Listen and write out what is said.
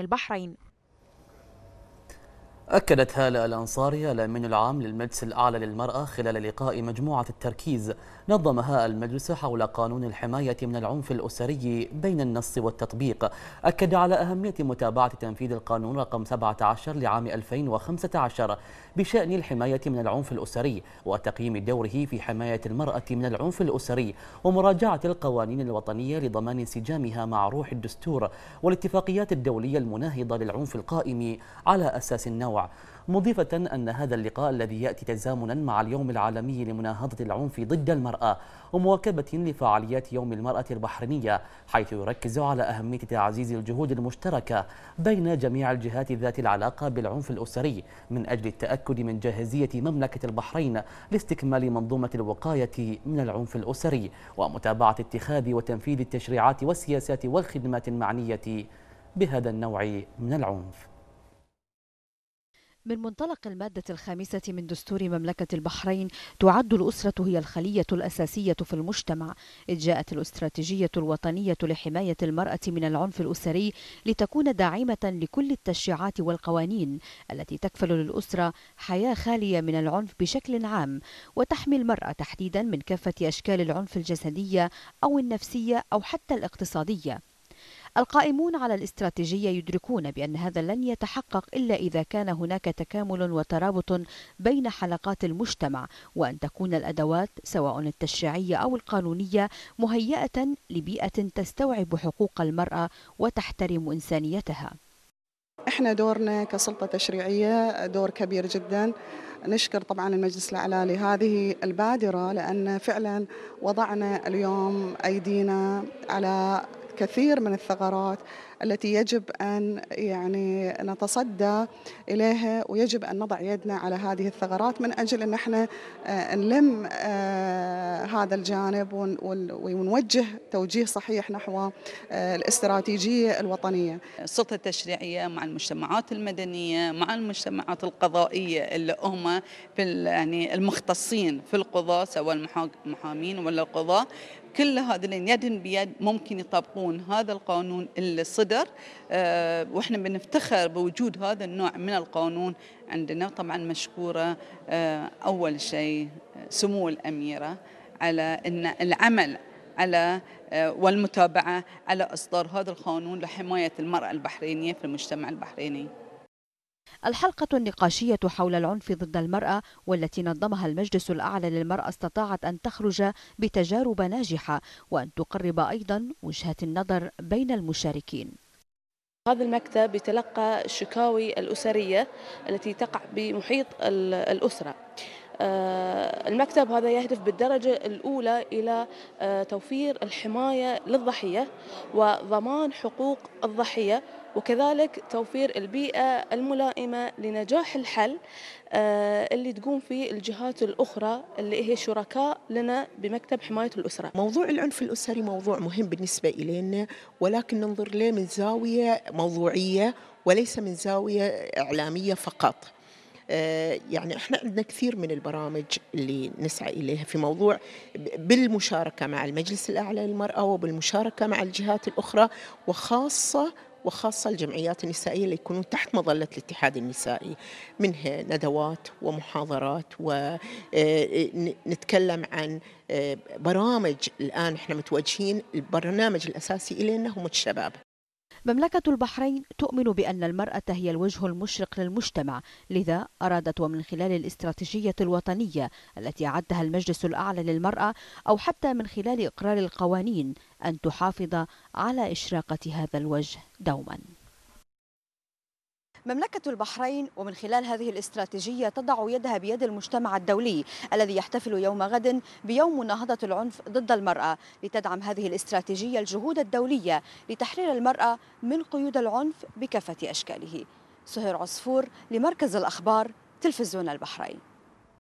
البحرين أكدت هالة الأنصارية الأمين العام للمجلس الأعلى للمرأة خلال لقاء مجموعة التركيز نظمها المجلس حول قانون الحماية من العنف الأسري بين النص والتطبيق أكد على أهمية متابعة تنفيذ القانون رقم 17 لعام 2015 بشأن الحماية من العنف الأسري وتقييم دوره في حماية المرأة من العنف الأسري ومراجعة القوانين الوطنية لضمان انسجامها مع روح الدستور والاتفاقيات الدولية المناهضة للعنف القائم على أساس النوع مضيفة أن هذا اللقاء الذي يأتي تزامنا مع اليوم العالمي لمناهضة العنف ضد المرأة ومواكبة لفعاليات يوم المرأة البحرينية حيث يركز على أهمية تعزيز الجهود المشتركة بين جميع الجهات ذات العلاقة بالعنف الأسري من أجل التأكد من جاهزية مملكة البحرين لاستكمال منظومة الوقاية من العنف الأسري ومتابعة اتخاذ وتنفيذ التشريعات والسياسات والخدمات المعنية بهذا النوع من العنف من منطلق المادة الخامسة من دستور مملكة البحرين تعد الأسرة هي الخلية الأساسية في المجتمع إذ جاءت الاستراتيجية الوطنية لحماية المرأة من العنف الأسري لتكون داعمة لكل التشريعات والقوانين التي تكفل للأسرة حياة خالية من العنف بشكل عام وتحمي المرأة تحديدا من كافة أشكال العنف الجسدية أو النفسية أو حتى الاقتصادية القائمون على الاستراتيجية يدركون بأن هذا لن يتحقق إلا إذا كان هناك تكامل وترابط بين حلقات المجتمع وأن تكون الأدوات سواء التشريعية أو القانونية مهيئة لبيئة تستوعب حقوق المرأة وتحترم إنسانيتها احنا دورنا كسلطه تشريعيه دور كبير جدا نشكر طبعا المجلس الاعلى لهذه البادره لان فعلا وضعنا اليوم ايدينا على كثير من الثغرات التي يجب أن يعني نتصدى إليها ويجب أن نضع يدنا على هذه الثغرات من أجل أن احنا آه، نلم آه، هذا الجانب ونوجه توجيه صحيح نحو آه، الاستراتيجية الوطنية السلطة التشريعية مع المجتمعات المدنية مع المجتمعات القضائية اللي هم في يعني المختصين في القضاء سواء المحامين ولا القضاء كل هذين يد بيد ممكن يطبقون هذا القانون اللي صدر آه، واحنا بنفتخر بوجود هذا النوع من القانون عندنا طبعا مشكوره آه، اول شيء سمو الاميره على ان العمل على آه، والمتابعه على اصدار هذا القانون لحمايه المراه البحرينيه في المجتمع البحريني الحلقة النقاشية حول العنف ضد المرأة والتي نظمها المجلس الأعلى للمرأة استطاعت أن تخرج بتجارب ناجحة وأن تقرب أيضا وجهات النظر بين المشاركين هذا المكتب يتلقى الشكاوي الأسرية التي تقع بمحيط الأسرة آه، المكتب هذا يهدف بالدرجة الأولى إلى آه، توفير الحماية للضحية وضمان حقوق الضحية وكذلك توفير البيئة الملائمة لنجاح الحل آه، اللي تقوم فيه الجهات الأخرى اللي هي شركاء لنا بمكتب حماية الأسرة موضوع العنف الأسري موضوع مهم بالنسبة إلينا ولكن ننظر له من زاوية موضوعية وليس من زاوية إعلامية فقط آه، يعني احنا عندنا كثير من البرامج اللي نسعى اليها في موضوع بالمشاركه مع المجلس الاعلى للمراه وبالمشاركه مع الجهات الاخرى وخاصه وخاصة الجمعيات النسائية اللي يكونون تحت مظلة الاتحاد النسائي منها ندوات ومحاضرات ونتكلم آه، عن آه، برامج الآن احنا متوجهين البرنامج الأساسي الينا هم الشباب مملكة البحرين تؤمن بأن المرأة هي الوجه المشرق للمجتمع لذا أرادت ومن خلال الاستراتيجية الوطنية التي أعدها المجلس الأعلى للمرأة أو حتى من خلال إقرار القوانين أن تحافظ على إشراقة هذا الوجه دوماً مملكة البحرين ومن خلال هذه الاستراتيجية تضع يدها بيد المجتمع الدولي الذي يحتفل يوم غد بيوم مناهضة العنف ضد المرأة لتدعم هذه الاستراتيجية الجهود الدولية لتحرير المرأة من قيود العنف بكافة أشكاله سهير عصفور لمركز الأخبار تلفزيون البحرين